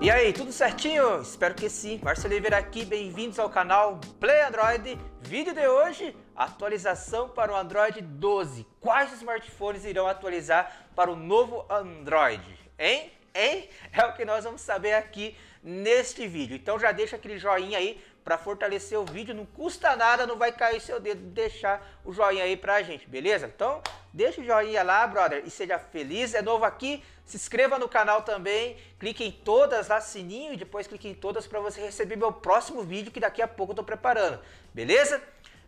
E aí, tudo certinho? Espero que sim. Marcelo Oliveira aqui, bem-vindos ao canal Play Android. Vídeo de hoje, atualização para o Android 12. Quais smartphones irão atualizar para o novo Android? Hein? Hein? É o que nós vamos saber aqui neste vídeo. Então já deixa aquele joinha aí para fortalecer o vídeo. Não custa nada, não vai cair seu dedo deixar o joinha aí pra gente, beleza? Então deixa o joinha lá, brother, e seja feliz. É novo aqui? Se inscreva no canal também, clique em todas lá, sininho, e depois clique em todas para você receber meu próximo vídeo que daqui a pouco eu estou preparando, beleza?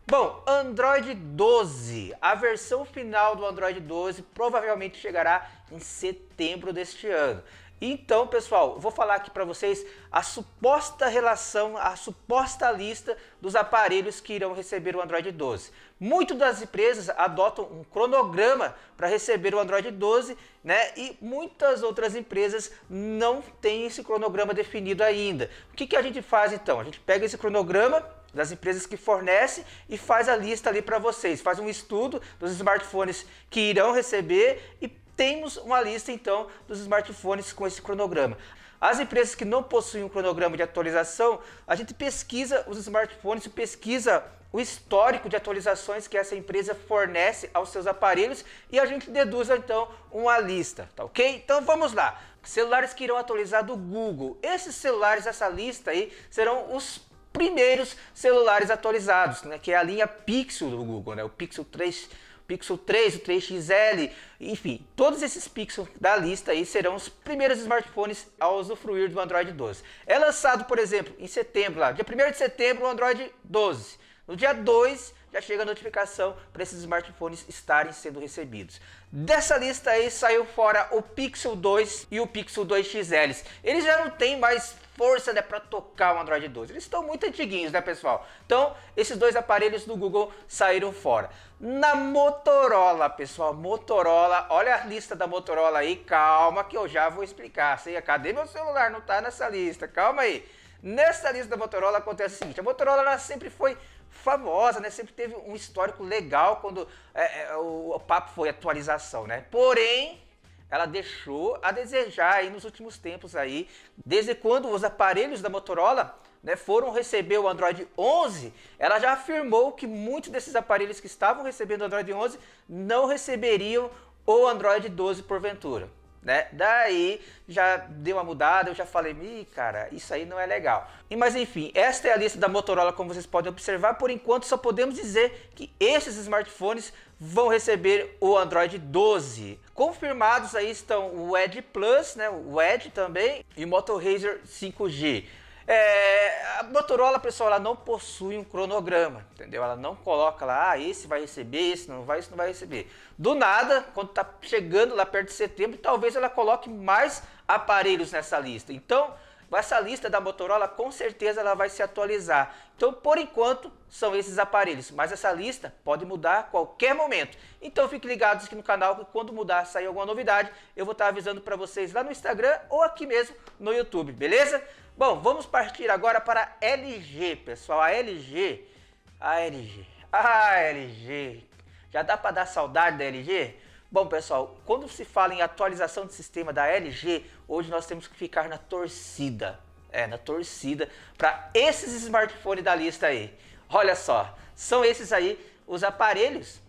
Bom, Android 12, a versão final do Android 12 provavelmente chegará em setembro deste ano. Então, pessoal, vou falar aqui para vocês a suposta relação, a suposta lista dos aparelhos que irão receber o Android 12. Muitas das empresas adotam um cronograma para receber o Android 12, né? E muitas outras empresas não têm esse cronograma definido ainda. O que, que a gente faz então? A gente pega esse cronograma das empresas que fornecem e faz a lista ali para vocês, faz um estudo dos smartphones que irão receber e temos uma lista então dos smartphones com esse cronograma. As empresas que não possuem um cronograma de atualização, a gente pesquisa os smartphones, pesquisa o histórico de atualizações que essa empresa fornece aos seus aparelhos e a gente deduz então uma lista, tá ok? Então vamos lá. Celulares que irão atualizar do Google. Esses celulares, essa lista aí, serão os primeiros celulares atualizados, né? Que é a linha Pixel do Google, né? O Pixel 3 Pixel 3, o 3XL, enfim, todos esses pixels da lista aí serão os primeiros smartphones a usufruir do Android 12. É lançado, por exemplo, em setembro, lá, dia 1 de setembro, o Android 12. No dia 2, já chega a notificação para esses smartphones estarem sendo recebidos. Dessa lista aí saiu fora o Pixel 2 e o Pixel 2 XL. Eles já não têm mais força né, para tocar o Android 12. Eles estão muito antiguinhos, né, pessoal? Então, esses dois aparelhos do Google saíram fora. Na Motorola, pessoal, Motorola, olha a lista da Motorola aí, calma que eu já vou explicar. Sei, cadê meu celular? Não tá nessa lista. Calma aí. Nessa lista da Motorola acontece o seguinte: a Motorola ela sempre foi famosa, né? Sempre teve um histórico legal quando é, é, o, o papo foi atualização, né? Porém, ela deixou a desejar aí nos últimos tempos aí, desde quando os aparelhos da Motorola né, foram receber o Android 11, ela já afirmou que muitos desses aparelhos que estavam recebendo o Android 11 não receberiam o Android 12 porventura. Né? Daí já deu uma mudada, eu já falei, Ih, cara, isso aí não é legal. E, mas enfim, esta é a lista da Motorola, como vocês podem observar. Por enquanto, só podemos dizer que esses smartphones vão receber o Android 12. Confirmados aí estão o Edge Plus, né, o Edge também e o Moto Razr 5G. É, a Motorola, pessoal, ela não possui um cronograma, entendeu? Ela não coloca lá, ah, esse vai receber, esse não vai, esse não vai receber. Do nada, quando tá chegando lá perto de setembro, talvez ela coloque mais aparelhos nessa lista. Então, essa lista da Motorola com certeza ela vai se atualizar. Então, por enquanto, são esses aparelhos, mas essa lista pode mudar a qualquer momento. Então, fiquem ligados aqui no canal que quando mudar, sair alguma novidade, eu vou estar avisando para vocês lá no Instagram ou aqui mesmo no YouTube, beleza? Bom, vamos partir agora para a LG, pessoal. A LG, a LG, a LG. Já dá para dar saudade da LG? Bom, pessoal, quando se fala em atualização de sistema da LG, hoje nós temos que ficar na torcida. É, na torcida para esses smartphones da lista aí. Olha só, são esses aí os aparelhos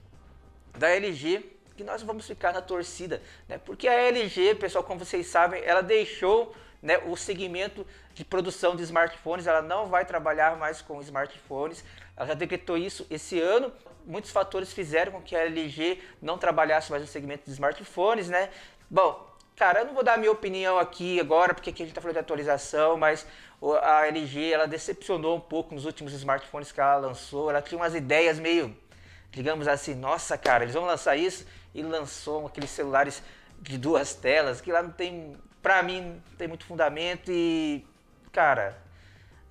da LG que nós vamos ficar na torcida, né? Porque a LG, pessoal, como vocês sabem, ela deixou né, o segmento de produção de smartphones, ela não vai trabalhar mais com smartphones, ela já decretou isso esse ano muitos fatores fizeram com que a LG não trabalhasse mais no segmento de smartphones, né? Bom, cara, eu não vou dar minha opinião aqui agora, porque aqui a gente tá falando de atualização, mas a LG ela decepcionou um pouco nos últimos smartphones que ela lançou. Ela tinha umas ideias meio, digamos assim, nossa, cara, eles vão lançar isso e lançou aqueles celulares de duas telas que lá não tem, para mim, não tem muito fundamento e, cara,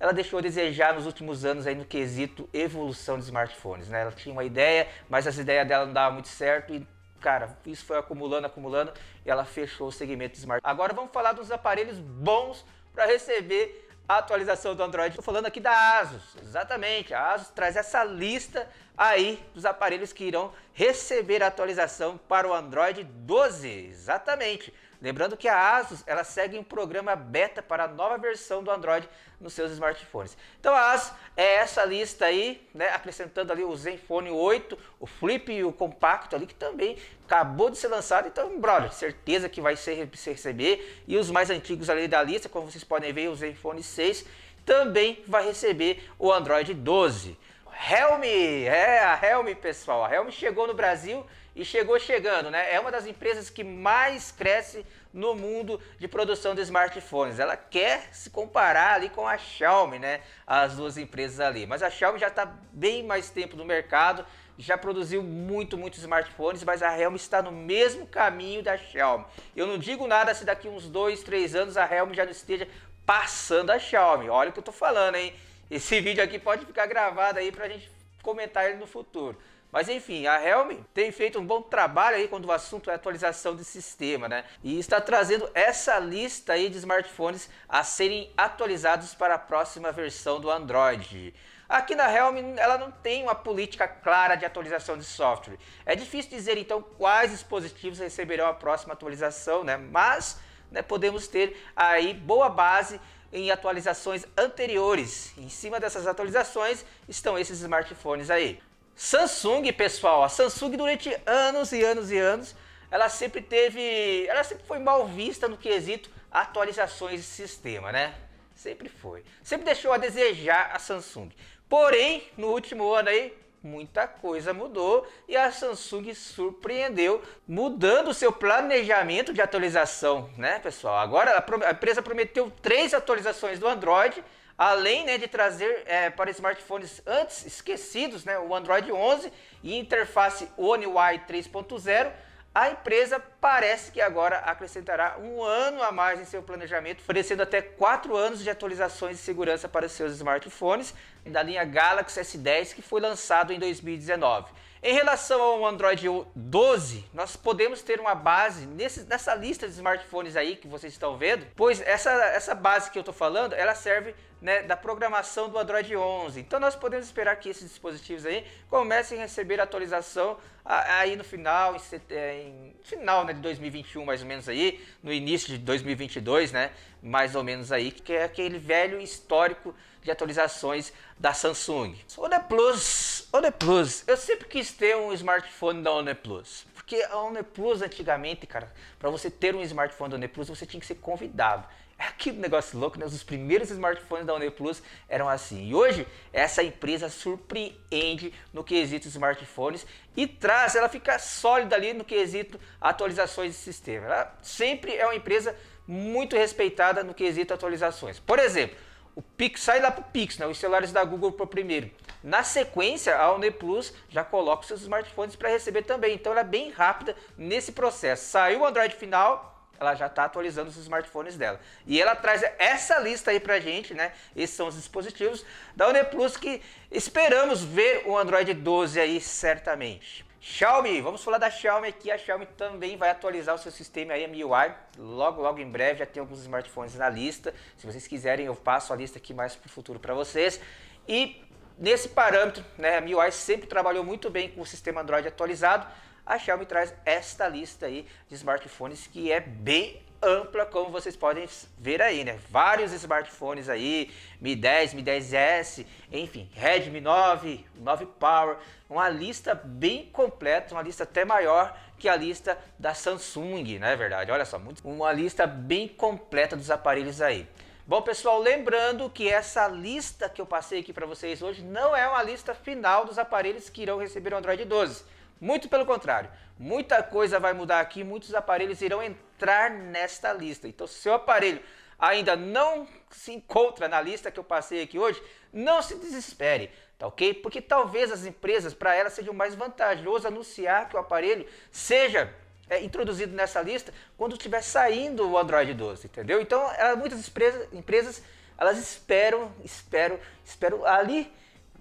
ela deixou a desejar nos últimos anos aí no quesito evolução de smartphones, né? Ela tinha uma ideia, mas essa ideia dela não dava muito certo e cara, isso foi acumulando, acumulando e ela fechou o segmento de smartphone. Agora vamos falar dos aparelhos bons para receber a atualização do Android. Estou falando aqui da Asus, exatamente. A Asus traz essa lista aí dos aparelhos que irão receber a atualização para o Android 12. Exatamente. Lembrando que a Asus ela segue um programa beta para a nova versão do Android nos seus smartphones. Então a Asus é essa lista aí, né, acrescentando ali o Zenfone 8, o Flip e o compacto ali que também acabou de ser lançado. Então, brother, certeza que vai ser se receber e os mais antigos ali da lista, como vocês podem ver, o Zenfone 6 também vai receber o Android 12. Helm, é a Helm, pessoal. A Helm chegou no Brasil e chegou chegando, né? É uma das empresas que mais cresce no mundo de produção de smartphones. Ela quer se comparar ali com a Xiaomi, né? As duas empresas ali. Mas a Xiaomi já está bem mais tempo no mercado, já produziu muito, muitos smartphones, mas a Helm está no mesmo caminho da Xiaomi. Eu não digo nada se daqui uns dois, três anos a Helm já não esteja passando a Xiaomi. Olha o que eu estou falando, hein? Esse vídeo aqui pode ficar gravado aí para a gente comentar ele no futuro. Mas enfim, a Helm tem feito um bom trabalho aí quando o assunto é atualização de sistema, né? E está trazendo essa lista aí de smartphones a serem atualizados para a próxima versão do Android. Aqui na Helm, ela não tem uma política clara de atualização de software. É difícil dizer então quais dispositivos receberão a próxima atualização, né? Mas né, podemos ter aí boa base em atualizações anteriores. Em cima dessas atualizações estão esses smartphones aí. Samsung, pessoal, a Samsung durante anos e anos e anos, ela sempre teve, ela sempre foi mal vista no quesito atualizações de sistema, né? Sempre foi. Sempre deixou a desejar a Samsung. Porém, no último ano aí, muita coisa mudou e a Samsung surpreendeu mudando seu planejamento de atualização, né, pessoal? Agora a empresa prometeu três atualizações do Android, além né, de trazer é, para smartphones antes esquecidos, né, o Android 11 e interface One UI 3.0 a empresa parece que agora acrescentará um ano a mais em seu planejamento, oferecendo até quatro anos de atualizações de segurança para seus smartphones da linha Galaxy S10, que foi lançado em 2019. Em relação ao Android 12, nós podemos ter uma base nesse, nessa lista de smartphones aí que vocês estão vendo, pois essa, essa base que eu estou falando, ela serve né, da programação do Android 11. Então nós podemos esperar que esses dispositivos aí comecem a receber atualização aí no final, em, eh, em final né, de 2021 mais ou menos aí, no início de 2022, né, mais ou menos aí, que é aquele velho histórico de atualizações da Samsung. O OnePlus OnePlus, eu sempre quis ter um smartphone da OnePlus. Porque a OnePlus antigamente, cara, para você ter um smartphone da OnePlus, você tinha que ser convidado. É aquele negócio louco, né? Os primeiros smartphones da OnePlus eram assim. E hoje, essa empresa surpreende no quesito smartphones e traz, ela fica sólida ali no quesito atualizações de sistema. Ela sempre é uma empresa muito respeitada no quesito atualizações. Por exemplo, o Pix sai lá para o Pix, né? os celulares da Google para primeiro. Na sequência, a One Plus já coloca os seus smartphones para receber também. Então ela é bem rápida nesse processo. Saiu o Android final, ela já está atualizando os smartphones dela. E ela traz essa lista aí pra gente, né? Esses são os dispositivos da One Plus que esperamos ver o Android 12 aí certamente. Xiaomi, vamos falar da Xiaomi aqui. A Xiaomi também vai atualizar o seu sistema aí, MIUI. Logo, logo em breve já tem alguns smartphones na lista. Se vocês quiserem, eu passo a lista aqui mais para o futuro para vocês. E nesse parâmetro, né, a MIUI sempre trabalhou muito bem com o sistema Android atualizado. A Xiaomi traz esta lista aí de smartphones que é bem ampla, como vocês podem ver aí, né? Vários smartphones aí, Mi 10, Mi 10S, enfim, Redmi 9, 9 Power, uma lista bem completa, uma lista até maior que a lista da Samsung, não né? é verdade? Olha só, muito, uma lista bem completa dos aparelhos aí. Bom, pessoal, lembrando que essa lista que eu passei aqui para vocês hoje não é uma lista final dos aparelhos que irão receber o Android 12 muito pelo contrário, muita coisa vai mudar aqui, muitos aparelhos irão entrar nesta lista. Então, se o aparelho ainda não se encontra na lista que eu passei aqui hoje, não se desespere, tá ok? Porque talvez as empresas, para elas, sejam mais vantajoso anunciar que o aparelho seja é, introduzido nessa lista quando estiver saindo o Android 12, entendeu? Então, ela, muitas empresas, empresas, elas esperam, esperam, esperam ali,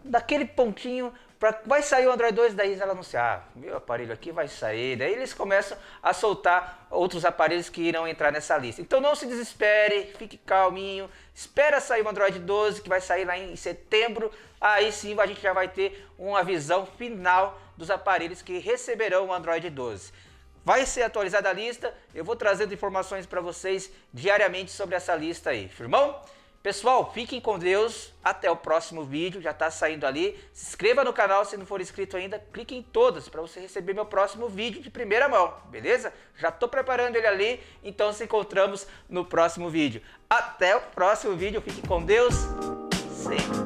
naquele pontinho Pra, vai sair o Android 2, daí ela anunciar, ah, meu aparelho aqui vai sair. Daí eles começam a soltar outros aparelhos que irão entrar nessa lista. Então não se desespere, fique calminho, espera sair o Android 12, que vai sair lá em setembro. Aí sim a gente já vai ter uma visão final dos aparelhos que receberão o Android 12. Vai ser atualizada a lista, eu vou trazendo informações para vocês diariamente sobre essa lista aí, firmão? Pessoal, fiquem com Deus. Até o próximo vídeo. Já está saindo ali. Se inscreva no canal se não for inscrito ainda. Clique em todas para você receber meu próximo vídeo de primeira mão. Beleza? Já estou preparando ele ali. Então nos encontramos no próximo vídeo. Até o próximo vídeo. Fiquem com Deus. Sempre.